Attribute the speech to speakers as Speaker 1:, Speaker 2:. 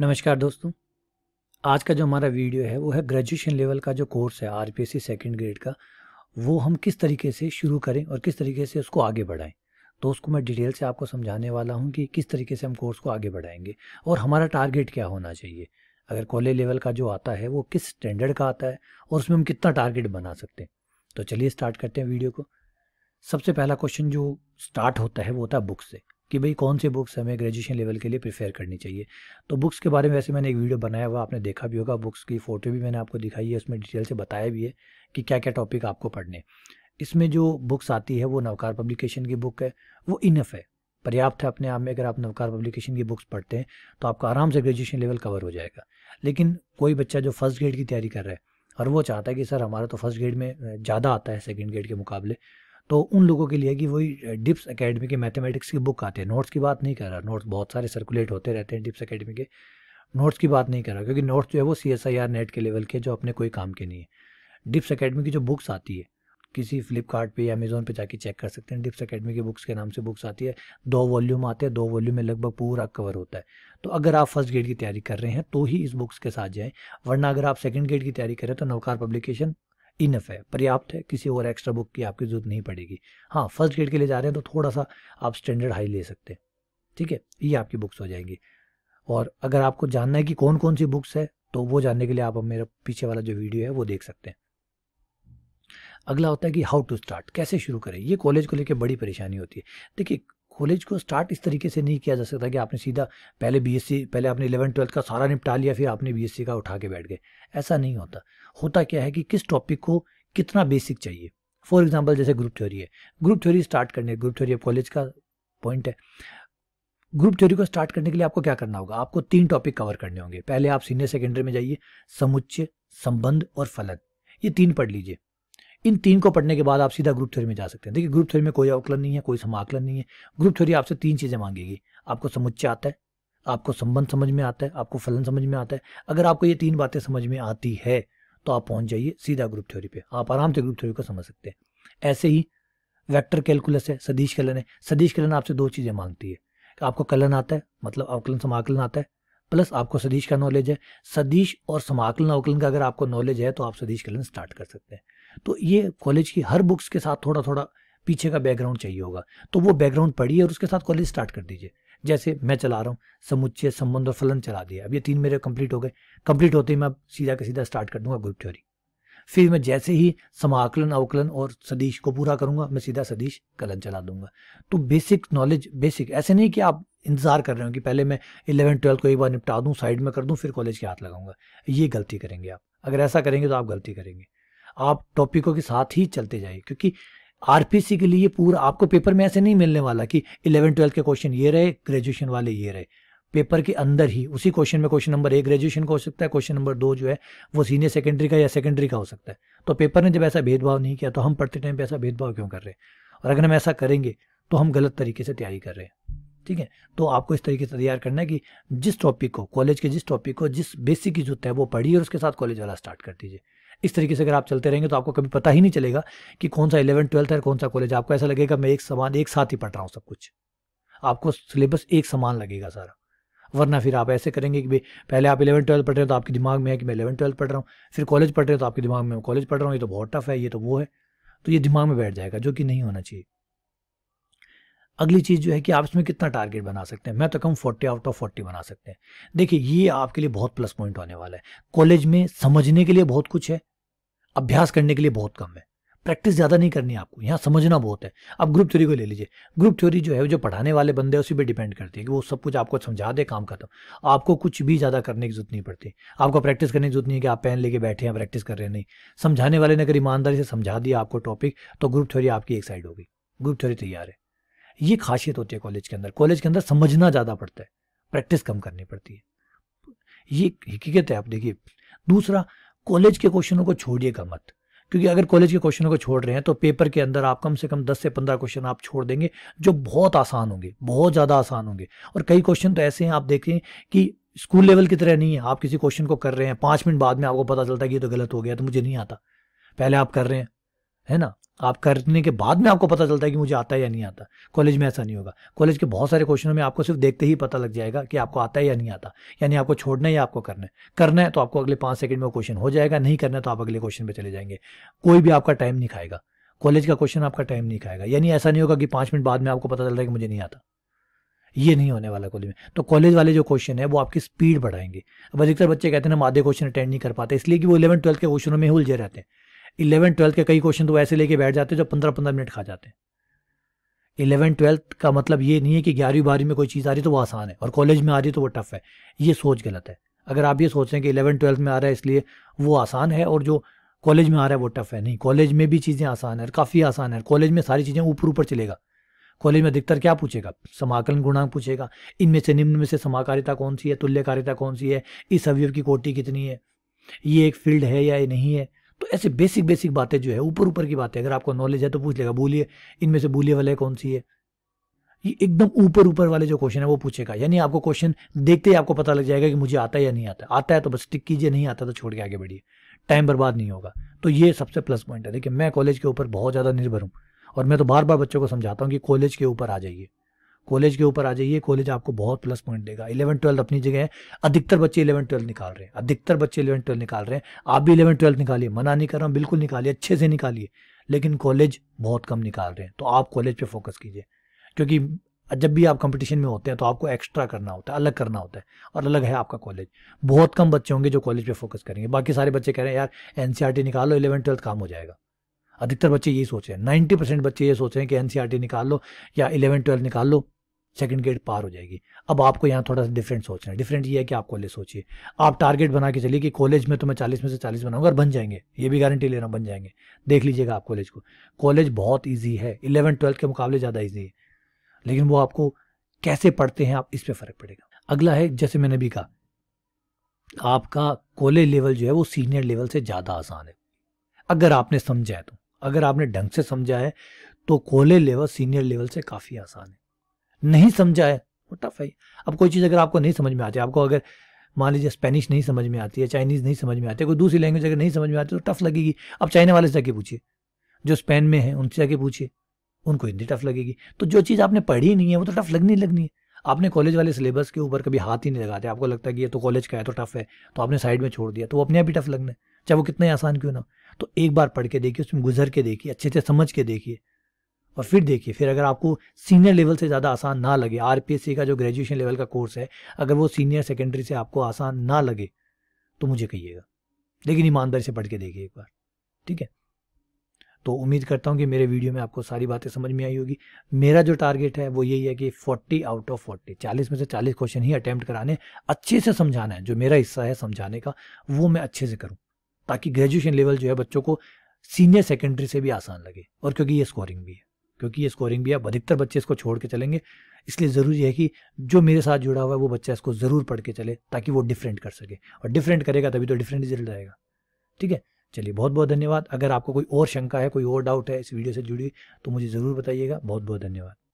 Speaker 1: नमस्कार दोस्तों आज का जो हमारा वीडियो है वो है ग्रेजुएशन लेवल का जो कोर्स है R P S second grade का वो हम किस तरीके से शुरू करें और किस तरीके से उसको आगे बढ़ाएं तो उसको मैं डिटेल से आपको समझाने वाला हूँ कि किस तरीके से हम कोर्स को आगे बढ़ाएंगे और हमारा टारगेट क्या होना चाहिए अगर कॉलेज लेवल का जो आता है वो किस स्टैंडर्ड का आता है और उसमें हम कितना टारगेट बना सकते हैं तो चलिए स्टार्ट करते हैं वीडियो को सबसे पहला क्वेश्चन जो स्टार्ट होता है वो होता है बुक से कि भाई कौन सी बुक्स हमें ग्रेजुएशन लेवल के लिए प्रिफेयर करनी चाहिए तो बुक्स के बारे में वैसे मैंने एक वीडियो बनाया हुआ आपने देखा भी होगा बुक्स की फ़ोटो भी मैंने आपको दिखाई है उसमें डिटेल से बताया भी है कि क्या क्या टॉपिक आपको पढ़ने इसमें जो बुक्स आती है वो नवकार पब्लिकेशन की बुक है वो इनफ है पर्याप्त है अपने आप में अगर आप नवकार पब्लिकेशन की बुक्स पढ़ते हैं तो आपका आराम से ग्रेजुएशन लेवल कवर हो जाएगा लेकिन कोई बच्चा जो फर्स्ट ग्रेड की तैयारी कर रहा है और वो चाहता है कि सर हमारा तो फर्स्ट ग्रेड में ज़्यादा आता है सेकेंड ग्रेड के मुकाबले तो उन लोगों के लिए कि वही डिप्स अकेडमी के मैथमेटिक्स की बुक आते हैं नोट्स की बात नहीं कर रहा नोट्स बहुत सारे सर्कुलेट होते रहते हैं डिप्स अकेडमी के नोट्स की बात नहीं कर रहा क्योंकि नोट्स जो है वो C S I R NET के लेवल के जो अपने कोई काम के नहीं है डिप्स अकेडमी की जो बुक्स आती है किसी फ्लिपकार्ट पे या अमेज़ोन पे जाके चेक कर सकते हैं डिप्स अकेडमी की बुक्स के नाम से बुक्स आती है दो वॉल्यूम आते हैं दो वॉल्यूम में लगभग पूरा कवर होता है तो अगर आप फर्स्ट ग्रेड की तैयारी कर रहे हैं तो ही इस बुक्स के साथ जाएँ वरना अगर आप सेकेंड ग्रेड की तैयारी करें तो नवकार पब्लिकेशन इनफ है पर्याप्त है किसी और एक्स्ट्रा बुक की आपकी ज़रूरत नहीं पड़ेगी हाँ फर्स्ट ग्रेड के लिए जा रहे हैं तो थोड़ा सा आप स्टैंडर्ड हाई ले सकते हैं ठीक है ये आपकी बुक्स हो जाएंगी और अगर आपको जानना है कि कौन कौन सी बुक्स है तो वो जानने के लिए आप मेरा पीछे वाला जो वीडियो है वो देख सकते हैं अगला होता है कि हाउ टू स्टार्ट कैसे शुरू करें ये कॉलेज को लेकर बड़ी परेशानी होती है देखिए कॉलेज को स्टार्ट इस तरीके से नहीं किया जा सकता कि आपने सीधा पहले बीएससी पहले आपने इलेवन ट्वेल्थ का सारा निपटा लिया फिर आपने बीएससी का उठा के बैठ गए ऐसा नहीं होता होता क्या है कि किस टॉपिक को कितना बेसिक चाहिए फॉर एग्जाम्पल जैसे ग्रुप थ्योरी है ग्रुप थ्योरी स्टार्ट करने ग्रुप थ्योरी अब कॉलेज का पॉइंट है ग्रुप थ्योरी को स्टार्ट करने के लिए आपको क्या करना होगा आपको तीन टॉपिक कवर करने होंगे पहले आप सीनियर सेकेंडरी में जाइए समुच्चय संबंध और फलक ये तीन पढ़ लीजिए इन तीन को पढ़ने के बाद आप सीधा ग्रुप थ्योरी में जा सकते हैं देखिए ग्रुप थ्योरी में कोई अवकलन नहीं है कोई समाकलन नहीं है ग्रुप थ्योरी आपसे तीन चीज़ें मांगेगी आपको समुच्चय आता है आपको संबंध समझ में आता है आपको फलन समझ में आता है अगर आपको ये तीन बातें समझ में आती है तो आप पहुंच जाइए सीधा ग्रुप थ्योरी पे आप आराम से ग्रुप थ्योरी को समझ सकते हैं ऐसे ही वेक्टर कैलकुलस है सदीश कलन है सदीश कलन आपसे दो चीज़ें मांगती है आपको कलन आता है मतलब अवकलन समाकलन आता है प्लस आपको सदीश का नॉलेज है सदीश और समाकलन अवकलन का अगर आपको नॉलेज है तो आप सदीश कलन स्टार्ट कर सकते हैं तो ये कॉलेज की हर बुक्स के साथ थोड़ा थोड़ा पीछे का बैकग्राउंड चाहिए होगा तो वो बैकग्राउंड पढ़िए और उसके साथ कॉलेज स्टार्ट कर दीजिए जैसे मैं चला रहा हूँ समुच्चय संबंध और फलन चला दिया अब ये तीन मेरे कंप्लीट हो गए कंप्लीट होते ही मैं सीधा के सीधा स्टार्ट कर दूंगा ग्रुप थ्योरी फिर मैं जैसे ही समाकलन अवकलन और सदीश को पूरा करूंगा मैं सीधा सदीश कलन चला दूंगा तो बेसिक नॉलेज बेसिक ऐसे नहीं कि आप इंतजार कर रहे हो कि पहले मैं इलेवन ट्वेल्थ को एक बार निपटा दूँ साइड में कर दूँ फिर कॉलेज के हाथ लगाऊंगा ये गलती करेंगे आप अगर ऐसा करेंगे तो आप गलती करेंगे आप टॉपिकों के साथ ही चलते जाइए क्योंकि आरपीसी के लिए पूरा आपको पेपर में ऐसे नहीं मिलने वाला कि इलेवन ट्वेल्थ के क्वेश्चन ये रहे ग्रेजुएशन वाले ये रहे पेपर के अंदर ही उसी क्वेश्चन में क्वेश्चन नंबर एक ग्रेजुएशन का हो सकता है क्वेश्चन नंबर दो जो है वो सीनियर सेकेंडरी का या सेकेंडरी का हो सकता है तो पेपर ने जब ऐसा भेदभाव नहीं किया तो हम पढ़ते टाइम पे ऐसा भेदभाव क्यों कर रहे हैं और अगर हम ऐसा करेंगे तो हम गलत तरीके से तैयारी कर रहे हैं ठीक है तो आपको इस तरीके से तैयार करना है कि जिस टॉपिक को कॉलेज के जिस टॉपिक को जिस बेसिक की जरूरत है वो पढ़िए और उसके साथ कॉलेज वाला स्टार्ट कर दीजिए इस तरीके से अगर आप चलते रहेंगे तो आपको कभी पता ही नहीं चलेगा कि कौन सा इलेवन ट्वेल्थ है कौन सा कॉलेज आपको ऐसा लगेगा मैं एक समान एक साथ ही पढ़ रहा हूँ सब कुछ आपको सिलेबस एक समान लगेगा सारा वरना फिर आप ऐसे करेंगे कि भाई पहले आप इलेवन ट्वेल्थ पढ़ रहे हो तो आपके दिमाग में है कि मैं इलेवन ट्वेल्थ पढ़ रहा हूँ फिर कॉलेज पढ़ रहे हो तो आपके दिमाग में कॉलेज पढ़ रहा हूँ ये तो बहुत टफ है ये तो वो है तो ये दिमाग में बैठ जाएगा जो कि नहीं होना चाहिए अगली चीज़ जो है कि आप इसमें कितना टारगेट बना सकते हैं मैं तो कहूँ फोर्टी आउट ऑफ फोर्टी बना सकते हैं देखिए ये आपके लिए बहुत प्लस पॉइंट होने वाला है कॉलेज में समझने के लिए बहुत कुछ है अभ्यास करने के लिए बहुत कम है प्रैक्टिस ज़्यादा नहीं करनी आपको यहाँ समझना बहुत है अब ग्रुप थ्योरी को ले लीजिए ग्रुप थ्योरी जो है जो पढ़ाने वाले बंदे उसी पर डिपेंड करती है कि वो सब कुछ आपको समझा दे काम खत्म आपको कुछ भी ज़्यादा करने की जरूरत नहीं पड़ती आपको प्रैक्टिस करने की जरूरत नहीं है कि आप पेन लेके बैठे हैं प्रैक्टिस कर रहे हैं नहीं समझाने वाले ने अगर ईमानदारी से समझा दिया आपको टॉपिक तो ग्रुप थ्योरी आपकी एक साइड होगी ग्रुप थ्योरी तैयार है ये खासियत होती है कॉलेज के अंदर कॉलेज के अंदर समझना ज़्यादा पड़ता है प्रैक्टिस कम करनी पड़ती है ये हकीकत है आप देखिए दूसरा कॉलेज के क्वेश्चनों को छोड़िएगा मत क्योंकि अगर कॉलेज के क्वेश्चनों को छोड़ रहे हैं तो पेपर के अंदर आप कम से कम 10 से 15 क्वेश्चन आप छोड़ देंगे जो बहुत आसान होंगे बहुत ज़्यादा आसान होंगे और कई क्वेश्चन तो ऐसे हैं आप देखें कि स्कूल लेवल की तरह नहीं है आप किसी क्वेश्चन को कर रहे हैं पाँच मिनट बाद में आपको पता चलता है कि ये तो गलत हो गया तो मुझे नहीं आता पहले आप कर रहे हैं है ना आप करने के बाद में आपको पता चलता है कि मुझे आता है या नहीं आता कॉलेज में ऐसा नहीं होगा कॉलेज के बहुत सारे क्वेश्चनों में आपको सिर्फ देखते ही पता लग जाएगा कि आपको आता है या नहीं आता यानी आपको छोड़ना है या आपको करना है करना है तो आपको अगले पाँच सेकंड में वो क्वेश्चन हो जाएगा नहीं करना है तो आप अगले क्वेश्चन पर चले जाएंगे कोई भी आपका टाइम नहीं खाएगा कॉलेज का क्वेश्चन आपका टाइम नहीं खाएगा यानी ऐसा नहीं होगा कि पाँच मिनट बाद में आपको पता चलता है कि मुझे नहीं आता ये नहीं होने वाला कॉलेज में तो कॉलेज वाले जो क्वेश्चन है वो आपकी स्पीड बढ़ाएंगे अब अधिकतर बच्चे कहते हैं हम आधे क्वेश्चन अटेंड नहीं कर पाते इसलिए कि वो इलेवन ट्वेल्थ के क्वेश्चनों में ही उलझे रहते हैं इलेवन ट्वेल्थ के कई क्वेश्चन तो ऐसे लेके बैठ जाते हैं जो पंद्रह पंद्रह मिनट खा जाते हैं इलेवन ट्वेल्थ का मतलब ये नहीं है कि ग्यारहवीं बारहवीं में कोई चीज़ आ रही तो वो आसान है और कॉलेज में आ रही तो वो टफ है ये सोच गलत है अगर आप ये सोच रहे हैं कि इलेवन ट्वेल्थ में आ रहा है इसलिए वो आसान है और जो कॉलेज में आ रहा है वो टफ है नहीं कॉलेज में भी चीज़ें आसान है काफ़ी आसान है कॉलेज में सारी चीज़ें ऊपर ऊपर चलेगा कॉलेज में अधिकतर क्या पूछेगा समाकलन गुणांक पूछेगा इनमें से निम्न में से समाकारिता कौन सी है तुल्यकारिता कौन सी है इस अवयव की कोटि कितनी है ये एक फील्ड है या नहीं है तो ऐसे बेसिक बेसिक बातें जो है ऊपर ऊपर की बातें अगर आपको नॉलेज है तो पूछ लेगा बोलिए इनमें से बोलिए वाले कौन सी है ये एकदम ऊपर ऊपर वाले जो क्वेश्चन है वो पूछेगा यानी आपको क्वेश्चन देखते ही आपको पता लग जाएगा कि मुझे आता है या नहीं आता आता है तो बस टिक कीजिए नहीं आता तो छोड़ के आगे बढ़िए टाइम बर्बाद नहीं होगा तो ये सबसे प्लस पॉइंट है देखिए मैं कॉलेज के ऊपर बहुत ज़्यादा निर्भर हूँ और मैं तो बार बार बच्चों को समझाता हूँ कि कॉलेज के ऊपर आ जाइए कॉलेज के ऊपर आ जाइए कॉलेज आपको बहुत प्लस पॉइंट देगा इलेवन ट्वेल्थ अपनी जगह है अधिकतर बच्चे इलेवन ट्वेल्थ निकाल रहे हैं अधिकतर बच्चे इलेवन ट्वेल्थ निकाल रहे हैं आप भी इलेवन ट्वेल्थ निकालिए मना नहीं कर रहा हूँ बिल्कुल निकालिए अच्छे से निकालिए लेकिन कॉलेज बहुत कम निकाल रहे हैं तो आप कॉलेज पर फोकस कीजिए क्योंकि जब भी आप कंपटीशन में होते हैं तो आपको एक्स्ट्रा करना होता है अलग करना होता है और अलग है आपका कॉलेज बहुत कम बच्चे होंगे जो कॉलेज पे फोकस करेंगे बाकी सारे बच्चे कह रहे हैं यार एनसीईआरटी e निकालो इलेवन ट्वेल्थ काम हो जाएगा अधिकतर बच्चे यही सोच रहे हैं नाइन्टी परसेंट बच्चे ये सोच रहे हैं कि एनसीईआरटी e निकाल लो या इलेवन ट्वेल्थ निकाल लो सेकंड गेट पार हो जाएगी अब आपको यहाँ थोड़ा सा डिफरेंट सोचना है डिफरेंट ये है कि आप कॉलेज सोचिए आप टारगेट बना के चलिए कि कॉलेज में तो मैं चालीस में से चालीस बनाऊंगा और बन जाएंगे ये भी गारंटी ले रहा हूँ बन जाएंगे देख लीजिएगा आप कॉलेज को कॉलेज बहुत ईजी है इलेवन ट्वेल्थ के मुकाबले ज़्यादा ईजी है लेकिन वो आपको कैसे पढ़ते हैं आप इस पर फ़र्क पड़ेगा अगला है जैसे मैंने भी कहा आपका कॉलेज लेवल जो है वो सीनियर लेवल से ज़्यादा आसान है अगर आपने समझा है तो अगर आपने ढंग से समझा है तो कॉलेज लेवल सीनियर लेवल से काफ़ी आसान है नहीं समझा है वो टफ है अब कोई चीज़ अगर आपको नहीं समझ में आती आपको अगर मान लीजिए स्पेनिश नहीं समझ में आती है चाइनीज़ नहीं समझ में आती है कोई दूसरी लैंग्वेज अगर नहीं समझ में आती तो टफ लगेगी अब चाइना वाले से जाके पूछिए जो स्पेन में है उनसे जाके पूछिए उनको हिंदी टफ लगेगी तो जो चीज़ आपने पढ़ी नहीं है वो तो टफ लगनी लगनी है आपने कॉलेज वाले सिलेबस के ऊपर कभी हाथ ही नहीं लगाते आपको लगता है कि ये तो कॉलेज का है तो टफ है तो आपने साइड में छोड़ दिया तो वो अपने आप ही टफ लगना है चाहे वो कितना आसान क्यों ना तो एक बार पढ़ के देखिए उसमें गुजर के देखिए अच्छे से समझ के देखिए और फिर देखिए फिर अगर आपको सीनियर लेवल से ज़्यादा आसान ना लगे आरपीएससी का जो ग्रेजुएशन लेवल का कोर्स है अगर वो सीनियर सेकेंडरी से आपको आसान ना लगे तो मुझे कहिएगा लेकिन ईमानदारी से पढ़ के देखिए एक बार ठीक है तो उम्मीद करता हूँ कि मेरे वीडियो में आपको सारी बातें समझ में आई होगी मेरा जो टारगेट है वो यही है कि 40 आउट ऑफ 40 40 में से 40 क्वेश्चन ही अटैम्प्ट कराने अच्छे से समझाना है जो मेरा हिस्सा है समझाने का वो मैं अच्छे से करूँ ताकि ग्रेजुएशन लेवल जो है बच्चों को सीनियर सेकेंडरी से भी आसान लगे और क्योंकि ये स्कोरिंग भी है क्योंकि ये स्कोरिंग भी अब अधिकतर बच्चे इसको छोड़ के चलेंगे इसलिए ज़रूरी है कि जो मेरे साथ जुड़ा हुआ है वो बच्चा इसको ज़रूर पढ़ के चले ताकि वो डिफरेंट कर सके और डिफरेंट करेगा तभी तो डिफरेंट रिजल्ट आएगा ठीक है चलिए बहुत बहुत धन्यवाद अगर आपको कोई और शंका है कोई और डाउट है इस वीडियो से जुड़ी तो मुझे ज़रूर बताइएगा बहुत बहुत धन्यवाद